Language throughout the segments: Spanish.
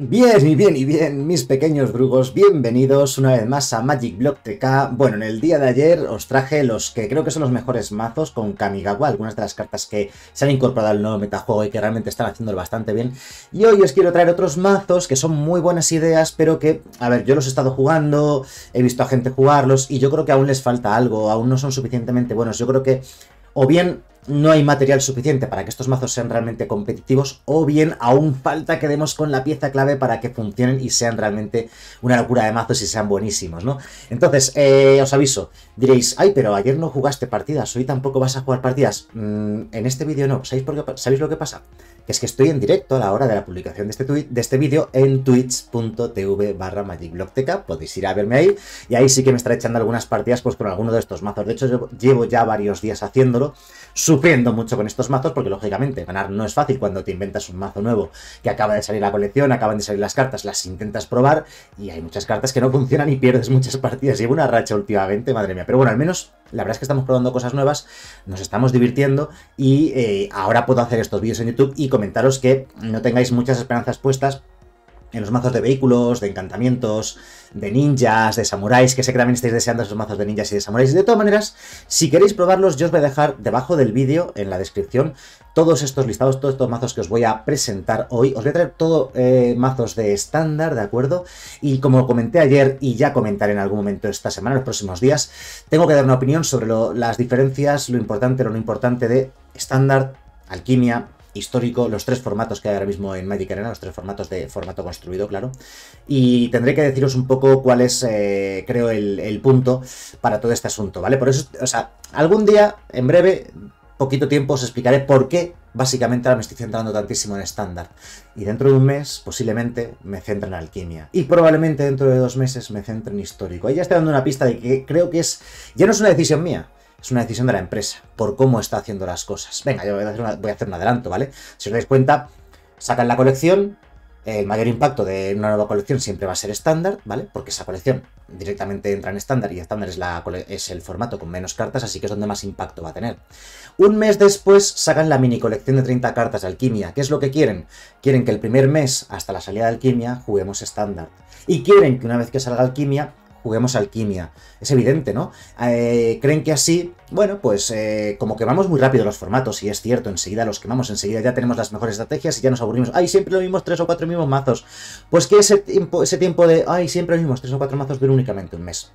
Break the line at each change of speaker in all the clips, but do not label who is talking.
Bien, y bien, y bien, mis pequeños brugos, bienvenidos una vez más a Magic Block TK. Bueno, en el día de ayer os traje los que creo que son los mejores mazos con Kamigawa, algunas de las cartas que se han incorporado al nuevo metajuego y que realmente están haciéndolo bastante bien. Y hoy os quiero traer otros mazos que son muy buenas ideas, pero que, a ver, yo los he estado jugando, he visto a gente jugarlos y yo creo que aún les falta algo, aún no son suficientemente buenos. Yo creo que o bien no hay material suficiente para que estos mazos sean realmente competitivos, o bien aún falta que demos con la pieza clave para que funcionen y sean realmente una locura de mazos y sean buenísimos, ¿no? Entonces, eh, os aviso, diréis, ay, pero ayer no jugaste partidas, hoy tampoco vas a jugar partidas. Mm, en este vídeo no, ¿sabéis, por qué, ¿sabéis lo que pasa? es que estoy en directo a la hora de la publicación de este, tweet, de este vídeo en twitch.tv barra magicblogteca, podéis ir a verme ahí, y ahí sí que me estaré echando algunas partidas pues con alguno de estos mazos, de hecho llevo ya varios días haciéndolo, sufriendo mucho con estos mazos, porque lógicamente ganar no es fácil cuando te inventas un mazo nuevo, que acaba de salir la colección, acaban de salir las cartas, las intentas probar, y hay muchas cartas que no funcionan y pierdes muchas partidas, llevo una racha últimamente, madre mía, pero bueno, al menos la verdad es que estamos probando cosas nuevas, nos estamos divirtiendo, y eh, ahora puedo hacer estos vídeos en YouTube y comentaros que no tengáis muchas esperanzas puestas en los mazos de vehículos, de encantamientos, de ninjas, de samuráis, que sé que también estáis deseando esos mazos de ninjas y de samuráis. De todas maneras, si queréis probarlos, yo os voy a dejar debajo del vídeo, en la descripción, todos estos listados, todos estos mazos que os voy a presentar hoy. Os voy a traer todo eh, mazos de estándar, ¿de acuerdo? Y como comenté ayer, y ya comentaré en algún momento esta semana, los próximos días, tengo que dar una opinión sobre las diferencias, lo importante, lo no importante de estándar, alquimia, histórico, los tres formatos que hay ahora mismo en Magic Arena, los tres formatos de formato construido, claro. Y tendré que deciros un poco cuál es, eh, creo, el, punto para todo este asunto, ¿vale? Por eso, o sea, algún día, en breve, poquito tiempo, os explicaré por qué básicamente ahora me estoy centrando tantísimo en estándar. Y dentro de un mes, posiblemente, me centro en alquimia. Y probablemente dentro de dos meses me centre en histórico. Ahí ya estoy dando una pista de que creo que es, ya no es una decisión mía, es una decisión de la empresa, por cómo está haciendo las cosas. Venga, yo voy a hacer, un adelanto, ¿vale? Si os dais cuenta, sacan la colección, el mayor impacto de una nueva colección siempre va a ser estándar, ¿vale? Porque esa colección directamente entra en estándar y estándar es, es el formato con menos cartas, así que es donde más impacto va a tener. Un mes después sacan la mini colección de 30 cartas de alquimia. ¿Qué es lo que quieren? Quieren que el primer mes, hasta la salida de alquimia, juguemos estándar. Y quieren que una vez que salga alquimia, juguemos alquimia. Es evidente, ¿no? Eh, Creen que así, bueno, pues eh, como quemamos vamos muy rápido los formatos, y es cierto, enseguida los quemamos, enseguida ya tenemos las mejores estrategias y ya nos aburrimos. ¡Ay, siempre los mismos tres o cuatro mismos mazos! Pues que ese tiempo, ese tiempo de ¡ay, siempre los mismos tres o cuatro mazos dura únicamente un mes!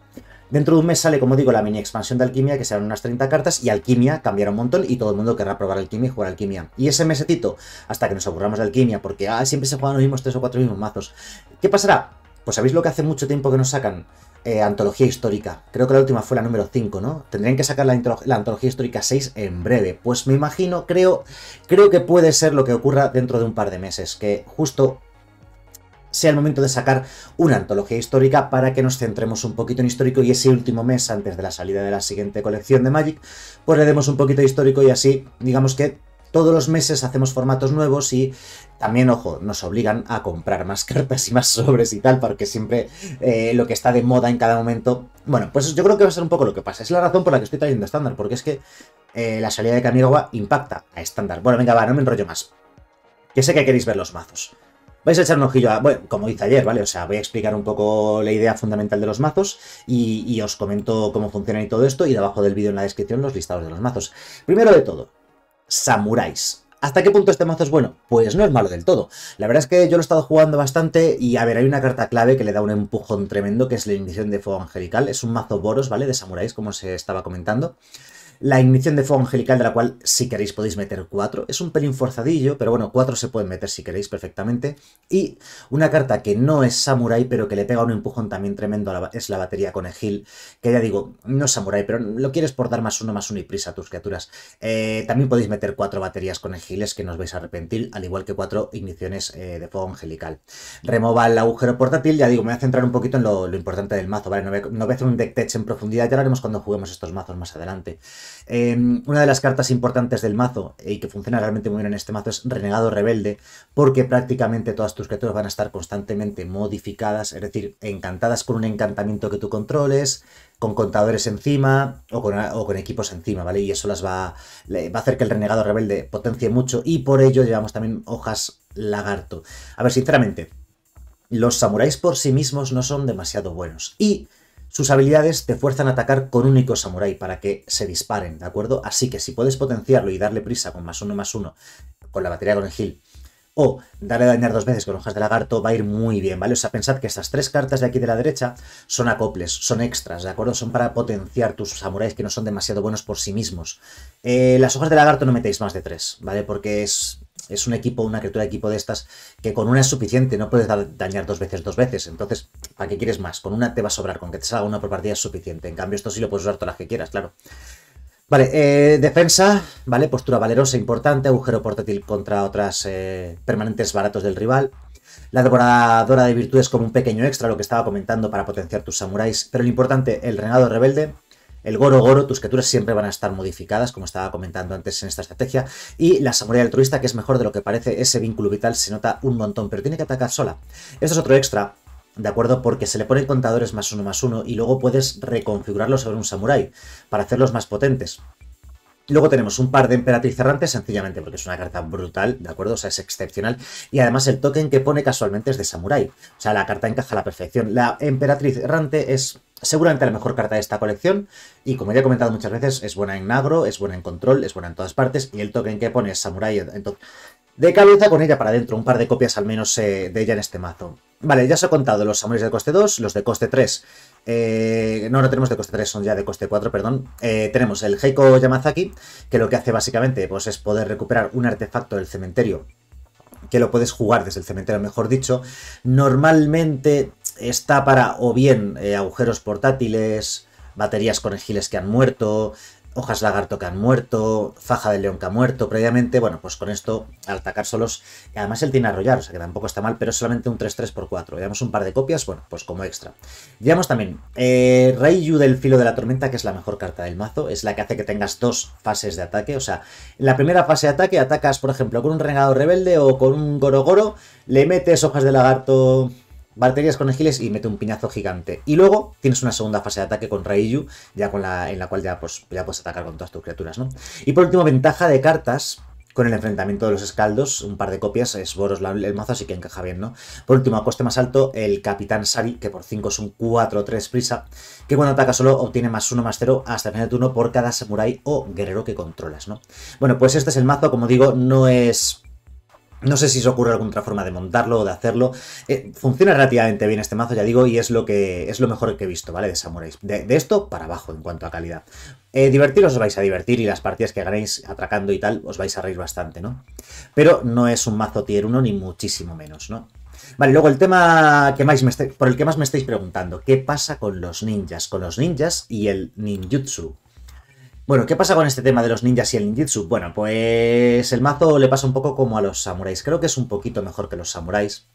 Dentro de un mes sale, como digo, la mini expansión de Alquimia, que serán unas 30 cartas, y Alquimia cambiará un montón y todo el mundo querrá probar Alquimia y jugar Alquimia. Y ese mesetito, hasta que nos aburramos de Alquimia, porque ah, siempre se juegan los mismos tres o cuatro mismos mazos. ¿Qué pasará? Pues sabéis lo que hace mucho tiempo que nos sacan. Eh, antología histórica. Creo que la última fue la número 5, ¿no? Tendrían que sacar la, antología histórica 6 en breve. Pues me imagino, creo, creo que puede ser lo que ocurra dentro de un par de meses, que justo sea el momento de sacar una antología histórica para que nos centremos un poquito en histórico y ese último mes, antes de la salida de la siguiente colección de Magic, pues le demos un poquito de histórico y así, digamos que todos los meses hacemos formatos nuevos y también, ojo, nos obligan a comprar más cartas y más sobres y tal, porque siempre eh, lo que está de moda en cada momento. Bueno, pues yo creo que va a ser un poco lo que pasa. Es la razón por la que estoy trayendo estándar, porque es que eh, la salida de Kamigawa impacta a estándar. Bueno, venga, va, no me enrollo más. Que sé que queréis ver los mazos. Vais a echar un ojillo a, bueno, como hice ayer, ¿vale? O sea, voy a explicar un poco la idea fundamental de los mazos y, y os comento cómo funcionan y todo esto y debajo del vídeo en la descripción los listados de los mazos. Primero de todo, samuráis. ¿Hasta qué punto este mazo es bueno? Pues no es malo del todo. La verdad es que yo lo he estado jugando bastante y a ver, hay una carta clave que le da un empujón tremendo, que es la invisión de fuego angelical. Es un mazo boros, ¿vale? De samuráis, como se estaba comentando. La ignición de fuego angelical, de la cual si queréis podéis meter cuatro. Es un pelín forzadillo, pero bueno, cuatro se pueden meter si queréis perfectamente. Y una carta que no es samurai, pero que le pega un empujón también tremendo es la batería con Egil, que ya digo, no es samurai, pero lo quieres por dar más uno, más uno y prisa a tus criaturas. Eh, también podéis meter cuatro baterías con Egiles que no os vais a arrepentir, al igual que cuatro igniciones eh, de fuego angelical. Remova el agujero portátil, ya digo, me voy a centrar un poquito en lo, importante del mazo, ¿vale? No no voy, a hacer un deck tech en profundidad, ya lo haremos cuando juguemos estos mazos más adelante. Em, una de las cartas importantes del mazo eh, y que funciona realmente muy bien en este mazo es Renegado Rebelde, porque prácticamente todas tus criaturas van a estar constantemente modificadas, es decir, encantadas con un encantamiento que tú controles, con contadores encima o con, equipos encima, ¿vale? Y eso las va, va a hacer que el renegado rebelde potencie mucho y por ello llevamos también hojas lagarto. A ver, sinceramente, los samuráis por sí mismos no son demasiado buenos y sus habilidades te fuerzan a atacar con un único samurái para que se disparen, ¿de acuerdo? Así que si puedes potenciarlo y darle prisa con más uno más uno, con la batería con el heal, o darle a dañar dos veces con hojas de lagarto va a ir muy bien, ¿vale? O sea, pensad que estas tres cartas de aquí de la derecha son acoples, son extras, ¿de acuerdo? Son para potenciar tus samuráis que no son demasiado buenos por sí mismos. Eh, las hojas de lagarto no metéis más de tres, ¿vale? Porque es es un equipo, una criatura de equipo de estas, que con una es suficiente, no puedes dañar dos veces, dos veces. Entonces, ¿para qué quieres más? Con una te va a sobrar, con que te salga una por partida es suficiente. En cambio, esto sí lo puedes usar todas las que quieras, claro. Vale, eh, defensa, ¿vale? Postura valerosa importante, agujero portátil contra otras eh, permanentes baratos del rival. La devoradora de virtudes como un pequeño extra, lo que estaba comentando para potenciar tus samuráis. Pero lo importante, el renado rebelde, el Goro Goro, tus criaturas siempre van a estar modificadas, como estaba comentando antes en esta estrategia. Y la Samurai Altruista, que es mejor de lo que parece, ese vínculo vital se nota un montón, pero tiene que atacar sola. Esto es otro extra, ¿De acuerdo? Porque se le ponen contadores más uno más uno y luego puedes reconfigurarlo sobre un samurái para hacerlos más potentes. Luego tenemos un par de emperatriz Errante, sencillamente porque es una carta brutal, ¿de acuerdo? O sea, es excepcional. Y además el token que pone casualmente es de samurái. O sea, la carta encaja a la perfección. La emperatriz errante es seguramente la mejor carta de esta colección y como ya he comentado muchas veces, es buena en agro, es buena en control, es buena en todas partes y el token que pone es Samurai de cabeza con ella para adentro, un par de copias al menos eh, de ella en este mazo. Vale, ya os he contado los samuráis de coste 2, los de coste 3, eh, no, no tenemos de coste 3, son ya de coste 4, perdón. Eh, tenemos el Heiko Yamazaki, que lo que hace básicamente pues, es poder recuperar un artefacto del cementerio que lo puedes jugar desde el cementerio, mejor dicho. Normalmente está para o bien eh, agujeros portátiles, baterías con ejiles que han muerto, hojas lagarto que han muerto, faja de león que ha muerto previamente. Bueno, pues con esto, al atacar solos, además él tiene arrollar, o sea que tampoco está mal, pero es solamente un 3-3x4. Llevamos un par de copias, bueno, pues como extra. Llevamos también eh, del filo de la tormenta, que es la mejor carta del mazo, es la que hace que tengas dos fases de ataque. O sea, en la primera fase de ataque atacas, por ejemplo, con un renegado rebelde o con un gorogoro, le metes hojas de lagarto baterías con Agiles y mete un piñazo gigante. Y luego tienes una segunda fase de ataque con Raiju, ya con la, en la cual ya, pues, ya puedes atacar con todas tus criaturas, ¿no? Y por último, ventaja de cartas, con el enfrentamiento de los escaldos, un par de copias, es Boros el mazo, así que encaja bien, ¿no? Por último, a coste más alto, el Capitán Sari, que por 5 es un 4-3 prisa, que cuando ataca solo obtiene más 1 más 0 hasta el final de turno por cada samurai o guerrero que controlas, ¿no? Bueno, pues este es el mazo, como digo, no es no sé si os ocurre alguna otra forma de montarlo o de hacerlo. Eh, funciona relativamente bien este mazo, ya digo, y es lo que es lo mejor que he visto, ¿vale? De Samurais. De, esto para abajo en cuanto a calidad. Eh, divertiros os vais a divertir y las partidas que ganéis atracando y tal os vais a reír bastante, ¿no? Pero no es un mazo tier 1 ni muchísimo menos, ¿no? Vale, luego el tema que más por el que más me estáis preguntando, ¿qué pasa con los ninjas? Con los ninjas y el ninjutsu. Bueno, ¿qué pasa con este tema de los ninjas y el ninjutsu? Bueno, pues el mazo le pasa un poco como a los samuráis. Creo que es un poquito mejor que los samuráis.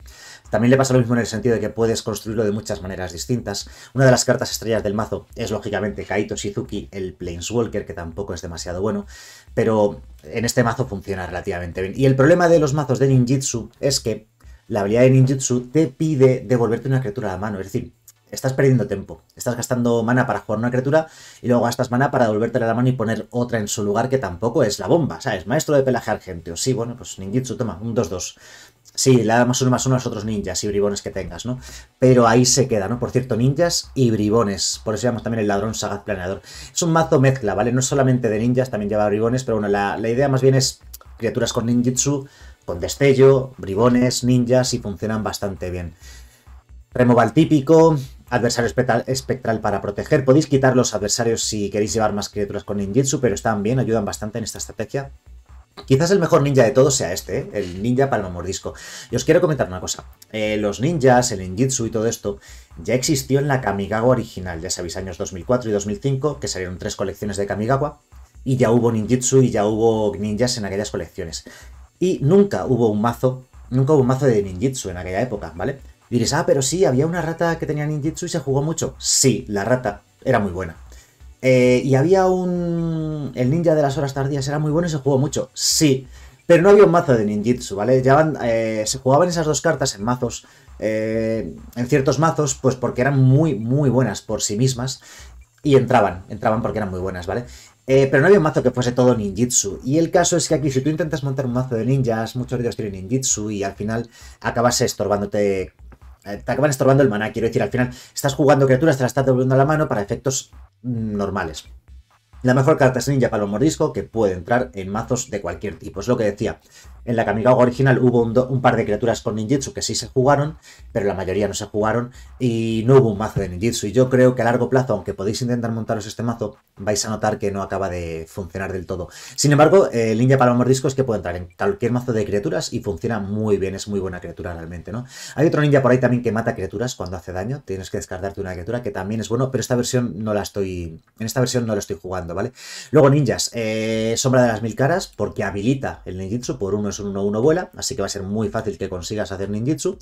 También le pasa lo mismo en el sentido de que puedes construirlo de muchas maneras distintas. Una de las cartas estrellas del mazo es lógicamente Kaito Shizuki, el Planeswalker, que tampoco es demasiado bueno, pero en este mazo funciona relativamente bien. Y el problema de los mazos de ninjutsu es que la habilidad de ninjutsu te pide devolverte una criatura a la mano, es decir, estás perdiendo tiempo. Estás gastando mana para jugar una criatura y luego gastas mana para devolverte la mano y poner otra en su lugar que tampoco es la bomba, ¿sabes? Maestro de pelaje O Sí, bueno, pues ninjitsu, toma, un 2-2. Sí, le damos uno más uno a los otros ninjas y bribones que tengas, ¿no? Pero ahí se queda, ¿no? Por cierto, ninjas y bribones. Por eso llamamos también el ladrón sagaz planeador. Es un mazo mezcla, ¿vale? No solamente de ninjas, también lleva bribones, pero bueno, la, la idea más bien es criaturas con ninjitsu, con destello, bribones, ninjas y funcionan bastante bien. Removal típico, adversario espectral, para proteger. Podéis quitar los adversarios si queréis llevar más criaturas con ninjitsu, pero están bien, ayudan bastante en esta estrategia. Quizás el mejor ninja de todos sea este, ¿eh? el ninja palma mordisco. Y os quiero comentar una cosa. Eh, los ninjas, el ninjitsu y todo esto ya existió en la Kamigawa original. Ya sabéis, años 2004 y 2005, que salieron tres colecciones de Kamigawa. Y ya hubo ninjitsu y ya hubo ninjas en aquellas colecciones. Y nunca hubo un mazo, nunca hubo un mazo de ninjitsu en aquella época, ¿vale? Y diréis, ah, pero sí, había una rata que tenía ninjitsu y se jugó mucho. Sí, la rata era muy buena. Eh, y había un... El ninja de las horas tardías era muy bueno y se jugó mucho. Sí, pero no había un mazo de ninjitsu, ¿vale? Eh, se jugaban esas dos cartas en mazos, eh, en ciertos mazos, pues porque eran muy, muy buenas por sí mismas. Y entraban, entraban porque eran muy buenas, ¿vale? pero no había un mazo que fuese todo ninjitsu. Y el caso es que aquí, si tú intentas montar un mazo de ninjas, muchos de ellos tienen ninjitsu y al final acabas estorbándote eh, te acaban estorbando el maná, quiero decir, al final estás jugando criaturas, te las estás devolviendo a la mano para efectos mm, normales. La mejor carta es Ninja Palomordisco, disco que puede entrar en mazos de cualquier tipo. Es lo que decía. En la Kamigawa original hubo un, par de criaturas con ninjitsu que sí se jugaron, pero la mayoría no se jugaron y no hubo un mazo de ninjitsu. Y yo creo que a largo plazo, aunque podéis intentar montaros este mazo, vais a notar que no acaba de funcionar del todo. Sin embargo, el eh, Ninja Palomordisco es que puede entrar en cualquier mazo de criaturas y funciona muy bien. Es muy buena criatura realmente, ¿no? Hay otro ninja por ahí también que mata criaturas cuando hace daño. Tienes que descartarte una criatura que también es bueno, pero esta versión no la estoy. En esta versión no la estoy jugando. ¿vale? Luego ninjas, eh, sombra de las mil caras, porque habilita el ninjitsu, por uno es un 1-1 vuela, así que va a ser muy fácil que consigas hacer ninjitsu.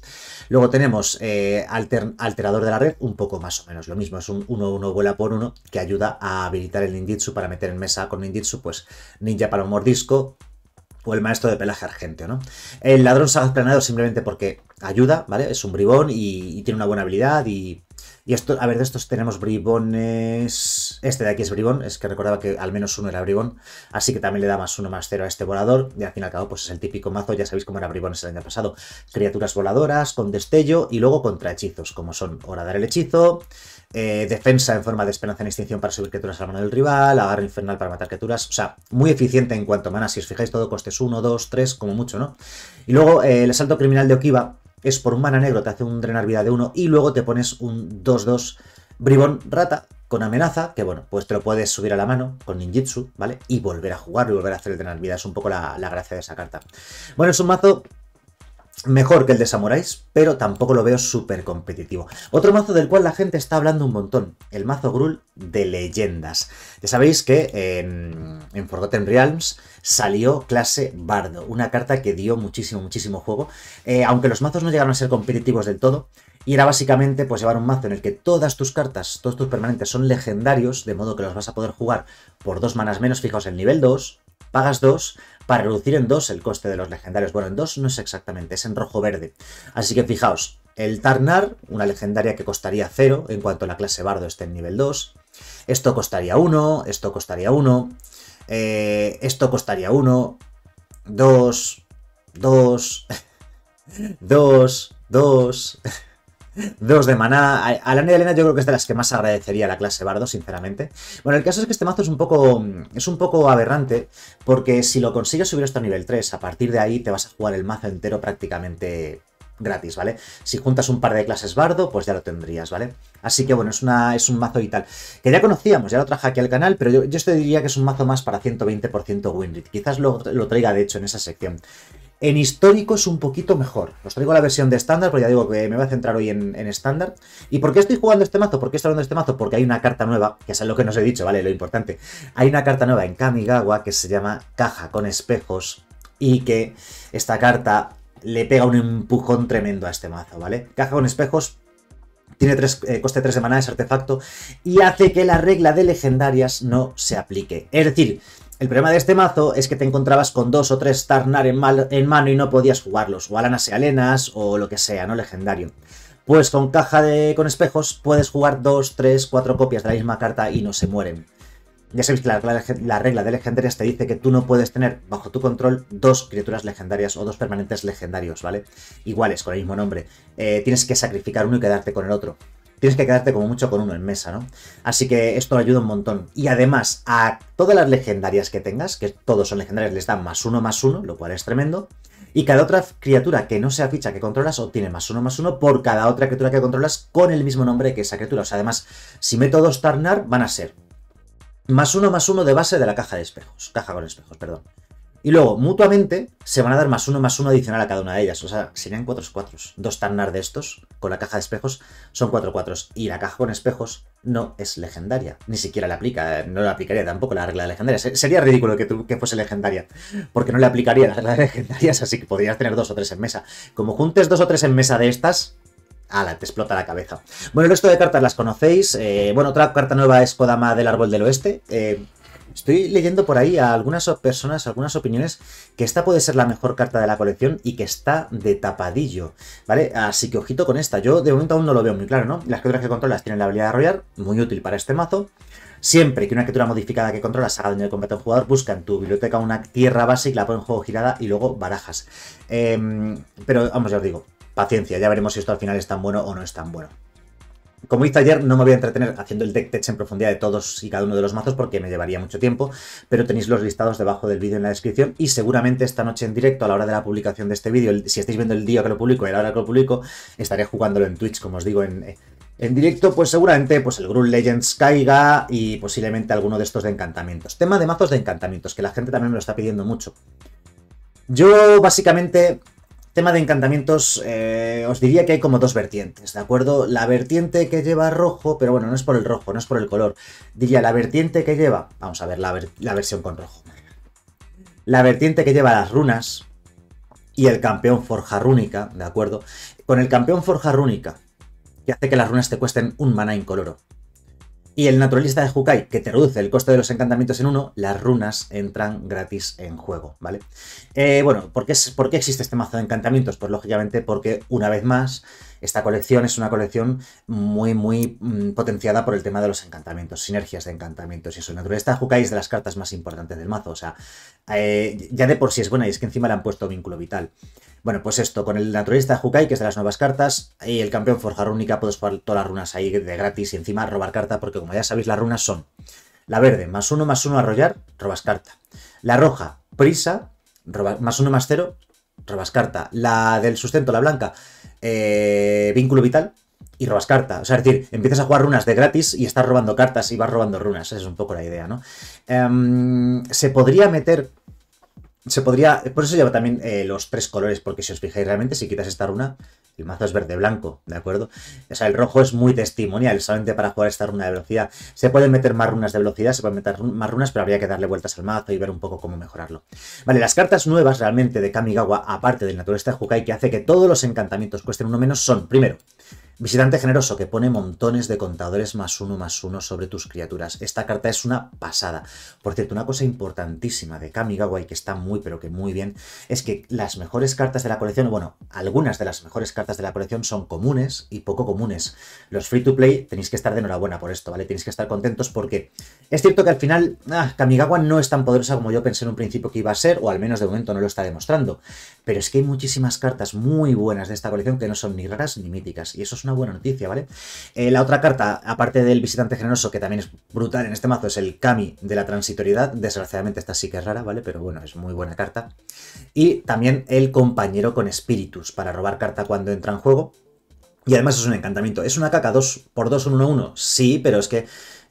Luego tenemos eh, alterador de la red, un poco más o menos lo mismo, es un 1-1 vuela por uno que ayuda a habilitar el ninjitsu para meter en mesa con ninjitsu, pues ninja para un mordisco, o el maestro de pelaje argenteo, ¿no? El ladrón sagaz simplemente porque ayuda, ¿vale? Es un bribón y tiene una buena habilidad y y esto, a ver, de estos tenemos bribones. Este de aquí es bribón, es que recordaba que al menos uno era bribón, así que también le da más uno más cero a este volador. Y al fin y al cabo, pues es el típico mazo, ya sabéis cómo era bribones el año pasado. Criaturas voladoras, con destello y luego contra hechizos, como son dar el hechizo, eh, defensa en forma de esperanza en extinción para subir criaturas a la mano del rival, agarre infernal para matar criaturas. O sea, muy eficiente en cuanto a mana, si os fijáis, todo costes 1, 2, 3, como mucho, ¿no? Y luego eh, el asalto criminal de Okiba, es por un mana negro, te hace un drenar vida de uno y luego te pones un 2-2 bribón rata con amenaza, que bueno, pues te lo puedes subir a la mano con ninjitsu, ¿vale? Y volver a jugar y volver a hacer el drenar vida. Es un poco la, la gracia de esa carta. Bueno, es un mazo mejor que el de Samuráis, pero tampoco lo veo súper competitivo. Otro mazo del cual la gente está hablando un montón, el mazo Grul de leyendas. Ya sabéis que en, Forgotten Realms salió clase Bardo, una carta que dio muchísimo, muchísimo juego, eh, aunque los mazos no llegaron a ser competitivos del todo, y era básicamente pues llevar un mazo en el que todas tus cartas, todos tus permanentes son legendarios, de modo que los vas a poder jugar por dos manas menos, fijaos el nivel 2, pagas 2 para reducir en 2 el coste de los legendarios. Bueno, en 2 no es exactamente, es en rojo verde. Así que fijaos, el Tarnar, una legendaria que costaría 0 en cuanto la clase Bardo esté en nivel 2. Esto costaría 1, esto costaría 1, eh, esto costaría 1, 2, 2, 2, 2... Dos de maná. A y Elena yo creo que es de las que más agradecería la clase bardo, sinceramente. Bueno, el caso es que este mazo es un poco, es un poco aberrante, porque si lo consigues subir hasta nivel 3, a partir de ahí te vas a jugar el mazo entero prácticamente gratis, ¿vale? Si juntas un par de clases bardo, pues ya lo tendrías, ¿vale? Así que bueno, es, una, es un mazo y tal. Que ya conocíamos, ya lo traje aquí al canal, pero yo, yo te este diría que es un mazo más para 120% winrate. Quizás lo, lo traiga de hecho en esa sección. En histórico es un poquito mejor. Os traigo la versión de estándar, porque ya digo que me voy a centrar hoy en estándar. ¿Y por qué estoy jugando este mazo? ¿Por qué estoy jugando este mazo? Porque hay una carta nueva, que es lo que nos he dicho, ¿vale? Lo importante. Hay una carta nueva en Kamigawa que se llama Caja con Espejos y que esta carta le pega un empujón tremendo a este mazo, ¿vale? Caja con Espejos tiene tres, eh, coste 3 de maná, es artefacto, y hace que la regla de legendarias no se aplique. Es decir, el problema de este mazo es que te encontrabas con dos o tres Tarnar en, en mano y no podías jugarlos, o Alanas y Alenas, o lo que sea, ¿no? Legendario. Pues con caja de, con espejos puedes jugar dos, tres, cuatro copias de la misma carta y no se mueren. Ya sabéis la, regla de legendarias te dice que tú no puedes tener bajo tu control dos criaturas legendarias o dos permanentes legendarios, ¿vale? Iguales, con el mismo nombre. Eh, tienes que sacrificar uno y quedarte con el otro tienes que quedarte como mucho con uno en mesa, ¿no? Así que esto ayuda un montón. Y además, a todas las legendarias que tengas, que todos son legendarias, les dan más uno, más uno, lo cual es tremendo. Y cada otra criatura que no sea ficha que controlas obtiene más uno, más uno por cada otra criatura que controlas con el mismo nombre que esa criatura. O sea, además, si meto dos Tarnar, van a ser más uno, más uno de base de la caja de espejos. Caja con espejos, perdón. Y luego, mutuamente, se van a dar más uno, más uno adicional a cada una de ellas. O sea, serían cuatro cuatros. Dos Tarnar de estos, con la caja de espejos, son cuatro cuatros. Y la caja con espejos no es legendaria. Ni siquiera la aplica. Eh, no le aplicaría tampoco la regla de legendaria. Sería ridículo que, que fuese legendaria. Porque no le aplicaría la regla de legendarias, así que podrías tener dos o tres en mesa. Como juntes dos o tres en mesa de estas, Ala, te explota la cabeza. Bueno, el resto de cartas las conocéis. Eh, bueno, otra carta nueva es podama del Árbol del Oeste. Eh, Estoy leyendo por ahí a algunas personas, algunas opiniones, que esta puede ser la mejor carta de la colección y que está de tapadillo, ¿vale? Así que ojito con esta. Yo de momento aún no lo veo muy claro, ¿no? Las criaturas que controlas tienen la habilidad de arrollar, muy útil para este mazo. Siempre que una criatura modificada que controlas haga daño de combate a un jugador, busca en tu biblioteca una tierra básica, la pone en juego girada y luego barajas. Em, pero, vamos, ya os digo, paciencia, ya veremos si esto al final es tan bueno o no es tan bueno como hice ayer, no me voy a entretener haciendo el deck tech en profundidad de todos y cada uno de los mazos porque me llevaría mucho tiempo, pero tenéis los listados debajo del vídeo en la descripción y seguramente esta noche en directo, a la hora de la publicación de este vídeo, si estáis viendo el día que lo publico y a la hora que lo publico, estaré jugándolo en Twitch, como os digo, en, eh, directo, pues seguramente pues el Grun Legends caiga y posiblemente alguno de estos de encantamientos. Tema de mazos de encantamientos, que la gente también me lo está pidiendo mucho. Yo básicamente Tema de encantamientos, eh, os diría que hay como dos vertientes, ¿de acuerdo? La vertiente que lleva rojo, pero bueno, no es por el rojo, no es por el color. Diría la vertiente que lleva, vamos a ver la, ver, la versión con rojo. La vertiente que lleva las runas y el campeón forja rúnica, ¿de acuerdo? Con el campeón forja rúnica, que hace que las runas te cuesten un mana incoloro. Y el naturalista de Hukai, que te reduce el coste de los encantamientos en uno, las runas entran gratis en juego, ¿vale? Eh, bueno, ¿por qué, ¿por qué existe este mazo de encantamientos? Pues lógicamente porque, una vez más, esta colección es una colección muy, muy mm, potenciada por el tema de los encantamientos, sinergias de encantamientos y el naturaleza. Hukai es de las cartas más importantes del mazo, o sea, eh, ya de por sí es buena y es que encima le han puesto vínculo vital. Bueno, pues esto, con el naturalista Hukai, que es de las nuevas cartas, y el campeón Forja Rúnica, puedes poner todas las runas ahí de gratis y encima robar carta, porque como ya sabéis, las runas son la verde, más uno, más uno, arrollar, robas carta. La roja, prisa, más uno, más cero, robas carta. La del sustento, la blanca, eh, vínculo vital y robas carta. O sea, es decir, empiezas a jugar runas de gratis y estás robando cartas y vas robando runas. Esa es un poco la idea, ¿no? Em, se podría meter se podría. Por eso lleva también eh, los tres colores, porque si os fijáis realmente, si quitas esta runa, el mazo es verde-blanco, ¿de acuerdo? O sea, el rojo es muy testimonial, solamente para jugar esta runa de velocidad. Se pueden meter más runas de velocidad, se pueden meter más runas, pero habría que darle vueltas al mazo y ver un poco cómo mejorarlo. Vale, las cartas nuevas realmente de Kamigawa, aparte del naturalista de Hukai, que hace que todos los encantamientos cuesten uno menos, son, primero, Visitante generoso que pone montones de contadores más uno más uno sobre tus criaturas. Esta carta es una pasada. Por cierto, una cosa importantísima de y que está muy pero que muy bien es que las mejores cartas de la colección, bueno, algunas de las mejores cartas de la colección son comunes y poco comunes. Los free to play tenéis que estar de enhorabuena por esto, ¿vale? Tenéis que estar contentos porque es cierto que al final ah, Kamigawa no es tan poderosa como yo pensé en un principio que iba a ser, o al menos de momento no lo está demostrando pero es que hay muchísimas cartas muy buenas de esta colección que no son ni raras ni míticas, y eso es una buena noticia, ¿vale? Eh, la otra carta, aparte del visitante generoso, que también es brutal en este mazo, es el Kami de la transitoriedad, desgraciadamente esta sí que es rara, ¿vale? Pero bueno, es muy buena carta. Y también el compañero con espíritus, para robar carta cuando entra en juego, y además es un encantamiento. ¿Es una caca 2x2 1 1-1? Sí, pero es que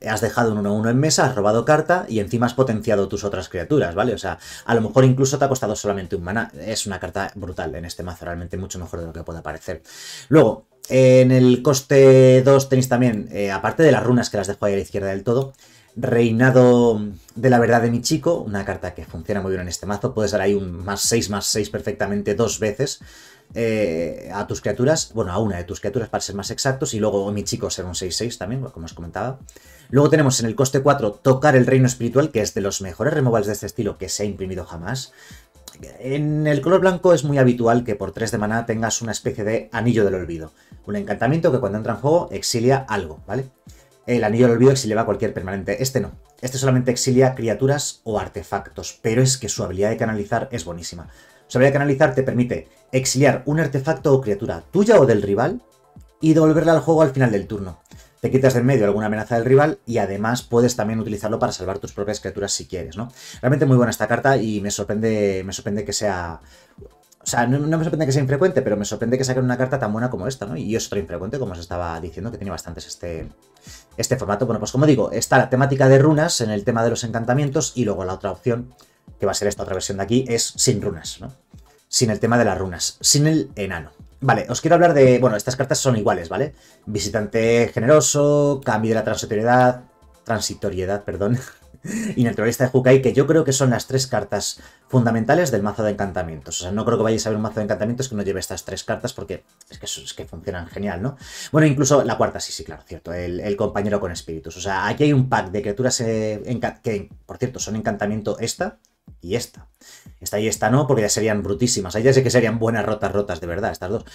has dejado un 1-1 en mesa, has robado carta y encima has potenciado tus otras criaturas, ¿vale? O sea, a lo mejor incluso te ha costado solamente un mana. Es una carta brutal en este mazo, realmente mucho mejor de lo que puede parecer. Luego, en el coste 2 tenéis también, eh, aparte de las runas que las dejo ahí a la izquierda del todo, Reinado de la Verdad de mi chico, una carta que funciona muy bien en este mazo. Puedes dar ahí un más 6, más 6 perfectamente dos veces eh, a tus criaturas, bueno, a una de tus criaturas para ser más exactos, y luego mi chico ser un 6-6 también, como os comentaba. Luego tenemos en el coste 4 Tocar el Reino Espiritual, que es de los mejores removals de este estilo que se ha imprimido jamás. En el color blanco es muy habitual que por 3 de maná tengas una especie de anillo del olvido, un encantamiento que cuando entra en juego exilia algo, ¿vale? El anillo del olvido a cualquier permanente, este no. Este solamente exilia criaturas o artefactos, pero es que su habilidad de canalizar es buenísima. Su habilidad de canalizar te permite exiliar un artefacto o criatura tuya o del rival y devolverla al juego al final del turno te quitas de en medio alguna amenaza del rival y además puedes también utilizarlo para salvar tus propias criaturas si quieres, ¿no? Realmente muy buena esta carta y me sorprende, me sorprende que sea... O sea, no, me sorprende que sea infrecuente, pero me sorprende que saquen una carta tan buena como esta, ¿no? Y es otra infrecuente, como os estaba diciendo, que tiene bastantes este, este formato. Bueno, pues como digo, está la temática de runas en el tema de los encantamientos y luego la otra opción, que va a ser esta otra versión de aquí, es sin runas, ¿no? Sin el tema de las runas, sin el enano. Vale, os quiero hablar de... Bueno, estas cartas son iguales, ¿vale? Visitante generoso, cambio de la transitoriedad... Transitoriedad, perdón. y naturalista de hukai que yo creo que son las tres cartas fundamentales del mazo de encantamientos. O sea, no creo que vayáis a ver un mazo de encantamientos que no lleve estas tres cartas porque es que, es que funcionan genial, ¿no? Bueno, incluso la cuarta, sí, sí, claro, cierto, el, compañero con espíritus. O sea, aquí hay un pack de criaturas eh, que, por cierto, son encantamiento esta, y esta. Esta y esta no, porque ya serían brutísimas. Ahí ya sé que serían buenas rotas, rotas, de verdad, estas dos.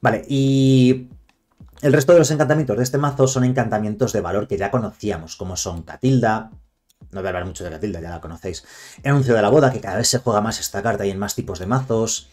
Vale, y el resto de los encantamientos de este mazo son encantamientos de valor que ya conocíamos, como son Catilda, no voy a hablar mucho de tilda, ya la conocéis. Anuncio de la boda, que cada vez se juega más esta carta y en más tipos de mazos.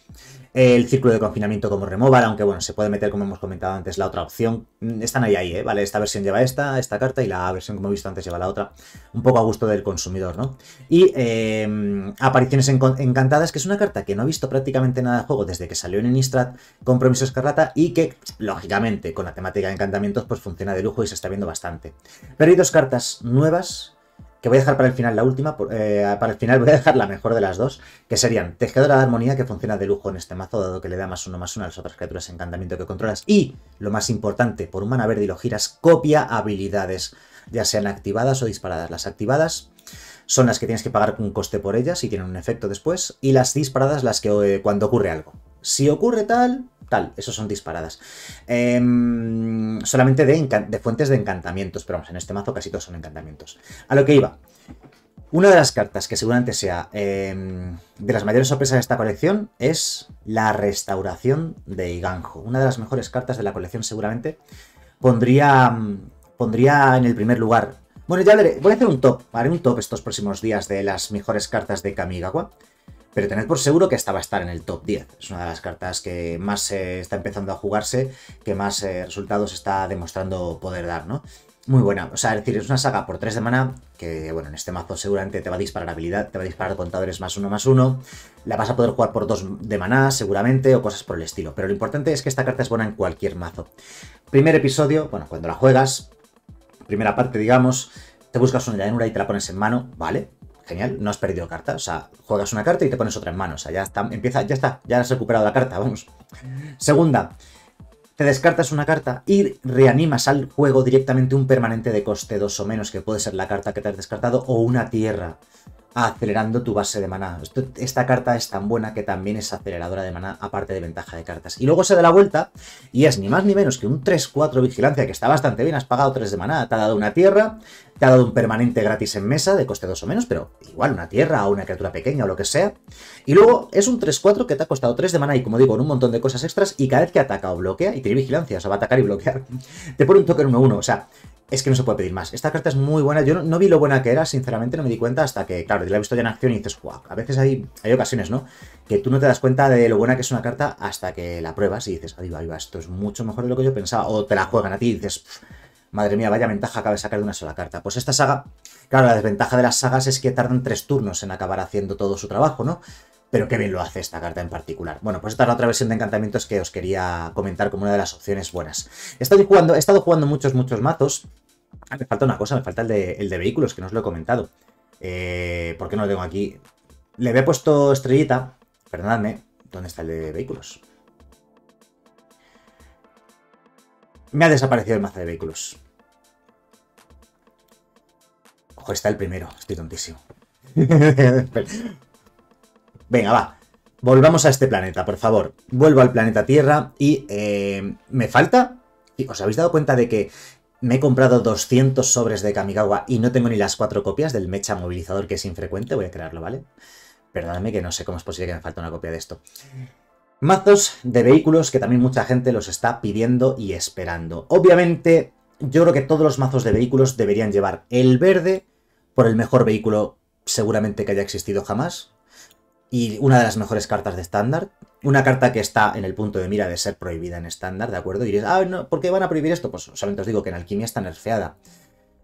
El círculo de confinamiento como removal, aunque bueno, se puede meter, como hemos comentado antes, la otra opción. Mm, están ahí, ahí, ¿eh? ¿vale? Esta versión lleva esta, esta carta, y la versión, como he visto antes, lleva la otra. Un poco a gusto del consumidor, ¿no? Y em, apariciones encantadas, que es una carta que no ha visto prácticamente nada de juego desde que salió en Innistrad Compromiso Escarlata, y que, lógicamente, con la temática de encantamientos, pues funciona de lujo y se está viendo bastante. Pero hay dos cartas nuevas voy a dejar para el final la última, eh, para el final voy a dejar la mejor de las dos, que serían Tejedora de Armonía, que funciona de lujo en este mazo, dado que le da más uno más uno a las otras criaturas de encantamiento que controlas, y, lo más importante, por humana verde y lo giras, copia habilidades, ya sean activadas o disparadas. Las activadas son las que tienes que pagar un coste por ellas y tienen un efecto después, y las disparadas las que eh, cuando ocurre algo. Si ocurre tal, tal, eso son disparadas. Em, solamente de, fuentes de encantamientos, pero vamos, en este mazo casi todos son encantamientos. A lo que iba. Una de las cartas que seguramente sea em, de las mayores sorpresas de esta colección es la restauración de Iganjo. Una de las mejores cartas de la colección seguramente. Pondría, em, pondría en el primer lugar. Bueno, ya veré, voy a hacer un top, haré un top estos próximos días de las mejores cartas de Kamigawa pero tened por seguro que esta va a estar en el top 10. Es una de las cartas que más eh, está empezando a jugarse, que más eh, resultados está demostrando poder dar, ¿no? Muy buena, o sea, es decir, es una saga por 3 de maná, que bueno, en este mazo seguramente te va a disparar habilidad, te va a disparar contadores más uno más uno, la vas a poder jugar por 2 de maná seguramente o cosas por el estilo, pero lo importante es que esta carta es buena en cualquier mazo. Primer episodio, bueno, cuando la juegas, primera parte digamos, te buscas una llanura y te la pones en mano, vale, Genial, no has perdido carta. O sea, juegas una carta y te pones otra en mano. O sea, ya está, empieza, ya está, ya has recuperado la carta, vamos. Segunda, te descartas una carta y reanimas al juego directamente un permanente de coste 2 o menos, que puede ser la carta que te has descartado, o una tierra, acelerando tu base de maná. esta carta es tan buena que también es aceleradora de maná, aparte de ventaja de cartas. Y luego se da la vuelta y es ni más ni menos que un 3-4 vigilancia, que está bastante bien, has pagado 3 de maná, te ha dado una tierra, te ha dado un permanente gratis en mesa, de coste 2 o menos, pero igual una tierra o una criatura pequeña o lo que sea. Y luego es un 3-4 que te ha costado 3 de mana y, como digo, en un montón de cosas extras. Y cada vez que ataca o bloquea, y tiene vigilancia, o sea, va a atacar y bloquear, te pone un token 1-1. O sea, es que no se puede pedir más. Esta carta es muy buena. Yo no, vi lo buena que era, sinceramente, no me di cuenta hasta que, claro, la he visto ya en acción y dices, guau. a veces hay, hay ocasiones, ¿no? Que tú no te das cuenta de lo buena que es una carta hasta que la pruebas y dices, ahí va, esto es mucho mejor de lo que yo pensaba. O te la juegan a ti y dices, Madre mía, vaya ventaja acaba de sacar de una sola carta. Pues esta saga, claro, la desventaja de las sagas es que tardan tres turnos en acabar haciendo todo su trabajo, ¿no? Pero qué bien lo hace esta carta en particular. Bueno, pues esta es la otra versión de encantamientos que os quería comentar como una de las opciones buenas. He estado jugando, he estado jugando muchos, muchos mazos. Ah, me falta una cosa, me falta el de, el de vehículos, que no os lo he comentado. Eh, ¿Por qué no lo tengo aquí? Le he puesto estrellita, perdonadme, ¿dónde está el de vehículos? Me ha desaparecido el mazo de vehículos. Ojo, está el primero. Estoy tontísimo. Venga, va. Volvamos a este planeta, por favor. Vuelvo al planeta Tierra y eh, me falta... ¿Os habéis dado cuenta de que me he comprado 200 sobres de Kamigawa y no tengo ni las cuatro copias del mecha movilizador que es infrecuente? Voy a crearlo, ¿vale? Perdóname que no sé cómo es posible que me falte una copia de esto. Mazos de vehículos que también mucha gente los está pidiendo y esperando. Obviamente, yo creo que todos los mazos de vehículos deberían llevar el verde por el mejor vehículo seguramente que haya existido jamás. Y una de las mejores cartas de estándar. Una carta que está en el punto de mira de ser prohibida en estándar, ¿de acuerdo? Y diréis, ah, no, ¿por qué van a prohibir esto? Pues solamente os digo que en alquimia está nerfeada.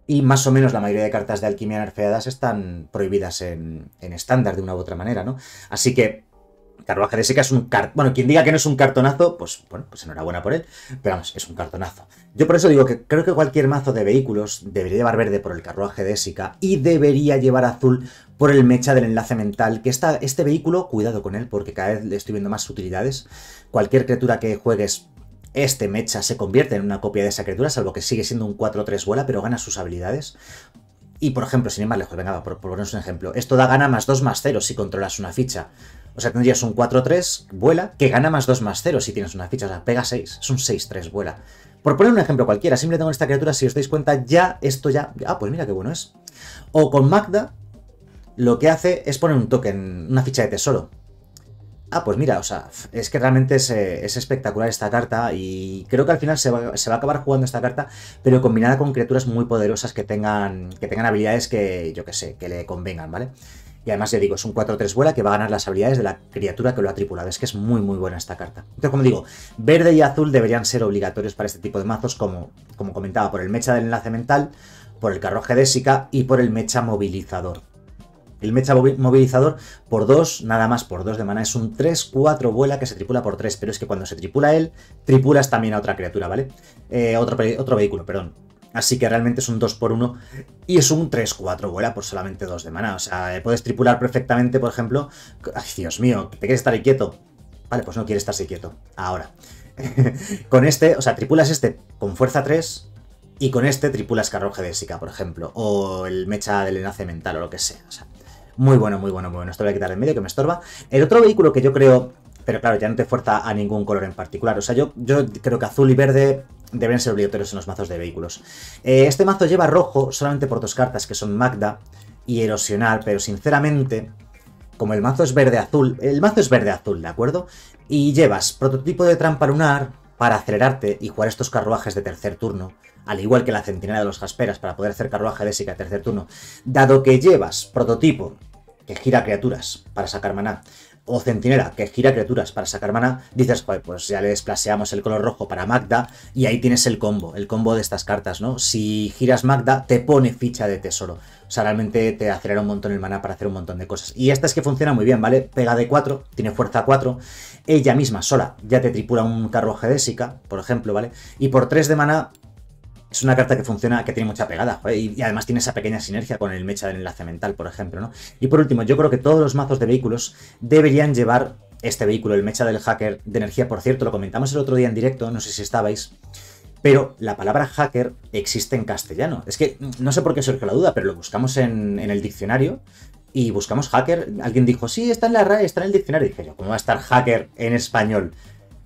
Y más o menos la mayoría de cartas de alquimia nerfeadas están prohibidas en, en estándar de una u otra manera, ¿no? Así que Carruaje de Sika es un cartonazo. Bueno, quien diga que no es un cartonazo, pues bueno, pues enhorabuena por él. Pero vamos, es un cartonazo. Yo por eso digo que creo que cualquier mazo de vehículos debería llevar verde por el carruaje de Sika y debería llevar azul por el mecha del enlace mental. Que está este vehículo, cuidado con él, porque cada vez le estoy viendo más utilidades. Cualquier criatura que juegues este mecha se convierte en una copia de esa criatura, salvo que sigue siendo un 4-3 vuela, pero gana sus habilidades. Y por ejemplo, sin embargo más lejos, venga, por, por ponernos un ejemplo, esto da gana más 2 más 0 si controlas una ficha. O sea, tendrías un 4-3, vuela, que gana más 2 más 0 si tienes una ficha. O sea, pega 6. Es un 6-3, vuela. Por poner un ejemplo cualquiera, siempre tengo esta criatura, si os dais cuenta, ya esto ya... Ah, pues mira qué bueno es. O con Magda, lo que hace es poner un token, una ficha de tesoro. Ah, pues mira, o sea, es que realmente es, eh, espectacular esta carta y creo que al final se va, a acabar jugando esta carta, pero combinada con criaturas muy poderosas que tengan, que tengan habilidades que, yo qué sé, que le convengan, ¿vale? vale y además ya digo, es un 4-3 vuela que va a ganar las habilidades de la criatura que lo ha tripulado. Es que es muy muy buena esta carta. Entonces, como digo, verde y azul deberían ser obligatorios para este tipo de mazos, como, como comentaba, por el mecha del enlace mental, por el carroje de Sika y por el mecha movilizador. El mecha movilizador por 2, nada más por 2 de mana, es un 3-4 vuela que se tripula por 3, pero es que cuando se tripula él, tripulas también a otra criatura, ¿vale? Eh, otro, otro vehículo, perdón. Así que realmente es un 2 por 1 y es un 3-4 vuela por solamente 2 de mana. O sea, eh, puedes tripular perfectamente, por ejemplo. Ay, Dios mío, ¿te quieres estar quieto? Vale, pues no quieres estarse quieto. Ahora. con este, o sea, tripulas este con fuerza 3 y con este tripulas carroje de Sika, por ejemplo. O el mecha del enlace mental o lo que sea. O sea, muy bueno, muy bueno, muy bueno. Esto lo voy a quitar en medio que me estorba. El otro vehículo que yo creo pero claro, ya no te fuerza a ningún color en particular. O sea, yo, yo creo que azul y verde deben ser obligatorios en los mazos de vehículos. Eh, este mazo lleva rojo solamente por dos cartas, que son Magda y Erosionar, pero sinceramente, como el mazo es verde-azul, el mazo es verde-azul, ¿de acuerdo? Y llevas prototipo de trampa lunar para acelerarte y jugar estos carruajes de tercer turno, al igual que la centinela de los jasperas para poder hacer carruaje de a tercer turno, dado que llevas prototipo que gira criaturas para sacar maná, o Centinela, que gira criaturas para sacar mana, dices, pues ya le desplaseamos el color rojo para Magda y ahí tienes el combo, el combo de estas cartas, ¿no? Si giras Magda, te pone ficha de tesoro. O sea, realmente te acelera un montón el mana para hacer un montón de cosas. Y esta es que funciona muy bien, ¿vale? Pega de 4, tiene fuerza 4. Ella misma, sola, ya te tripula un carro gedésica, por ejemplo, ¿vale? Y por 3 de mana es una carta que funciona, que tiene mucha pegada, y, además tiene esa pequeña sinergia con el mecha del enlace mental, por ejemplo, ¿no? Y por último, yo creo que todos los mazos de vehículos deberían llevar este vehículo, el mecha del hacker de energía, por cierto, lo comentamos el otro día en directo, no sé si estabais, pero la palabra hacker existe en castellano. Es que no sé por qué surge la duda, pero lo buscamos en, el diccionario y buscamos hacker. Alguien dijo, sí, está en la RAE, está en el diccionario. Y dije ¿cómo va a estar hacker en español?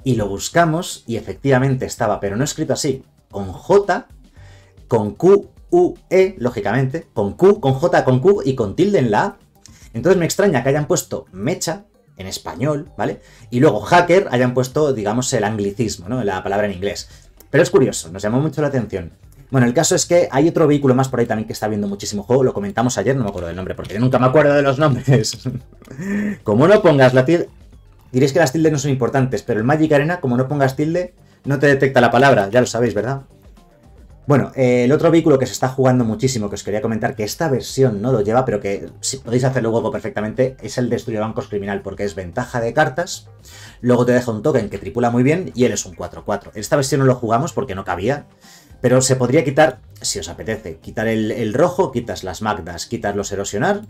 Y lo buscamos y efectivamente estaba, pero no escrito así, con J con Q, U, E, lógicamente, con Q, con J, con Q y con tilde en la A. Entonces me extraña que hayan puesto mecha en español, ¿vale? Y luego hacker hayan puesto, digamos, el anglicismo, ¿no? La palabra en inglés. Pero es curioso, nos llamó mucho la atención. Bueno, el caso es que hay otro vehículo más por ahí también que está viendo muchísimo juego. Lo comentamos ayer, no me acuerdo del nombre, porque yo nunca me acuerdo de los nombres. como no pongas la tilde... Diréis que las tildes no son importantes, pero el Magic Arena, como no pongas tilde, no te detecta la palabra. Ya lo sabéis, ¿verdad? Bueno, eh, el otro vehículo que se está jugando muchísimo, que os quería comentar, que esta versión no lo lleva, pero que si podéis hacerlo luego perfectamente, es el Destruye Bancos Criminal, porque es ventaja de cartas, luego te deja un token que tripula muy bien y él es un 4-4. Esta versión no lo jugamos porque no cabía, pero se podría quitar, si os apetece, quitar el, rojo, quitas las magdas, quitas los erosionar,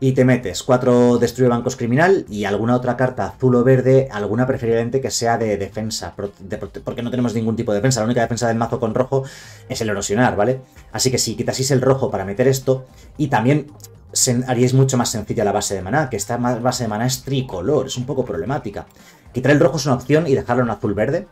y te metes cuatro destruye bancos criminal y alguna otra carta azul o verde, alguna preferiblemente que sea de defensa, porque no tenemos ningún tipo de defensa, la única defensa del mazo con rojo es el erosionar, ¿vale? Así que si quitasis el rojo para meter esto, y también haríais mucho más sencilla la base de maná, que esta base de maná es tricolor, es un poco problemática. Quitar el rojo es una opción y dejarlo en azul verde,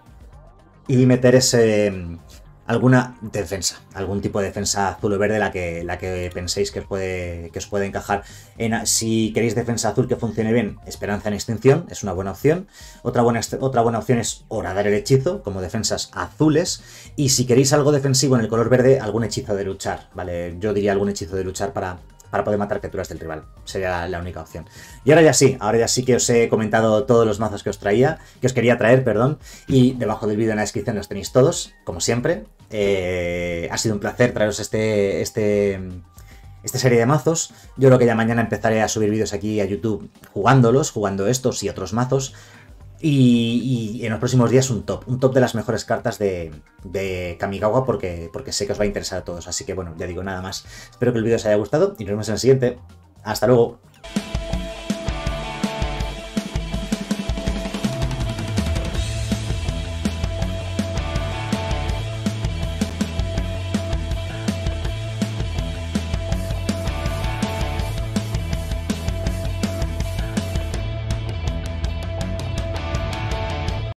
y meter ese alguna defensa, algún tipo de defensa azul o verde la que, la que penséis que os puede, que os puede encajar. En, si queréis defensa azul que funcione bien, Esperanza en Extinción es una buena opción. Otra buena, otra buena opción es Horadar el Hechizo, como defensas azules. Y si queréis algo defensivo en el color verde, algún hechizo de luchar, ¿vale? Yo diría algún hechizo de luchar para para poder matar criaturas del rival. Sería la única opción. Y ahora ya sí, ahora ya sí que os he comentado todos los mazos que os traía, que os quería traer, perdón, y debajo del vídeo en la descripción los tenéis todos, como siempre. Eh, ha sido un placer traeros este, este, esta serie de mazos. Yo creo que ya mañana empezaré a subir vídeos aquí a YouTube jugándolos, jugando estos y otros mazos. Y, en los próximos días un top, un top de las mejores cartas de, de Kamigawa porque, porque sé que os va a interesar a todos. Así que bueno, ya digo nada más. Espero que el vídeo os haya gustado y nos vemos en el siguiente. Hasta luego.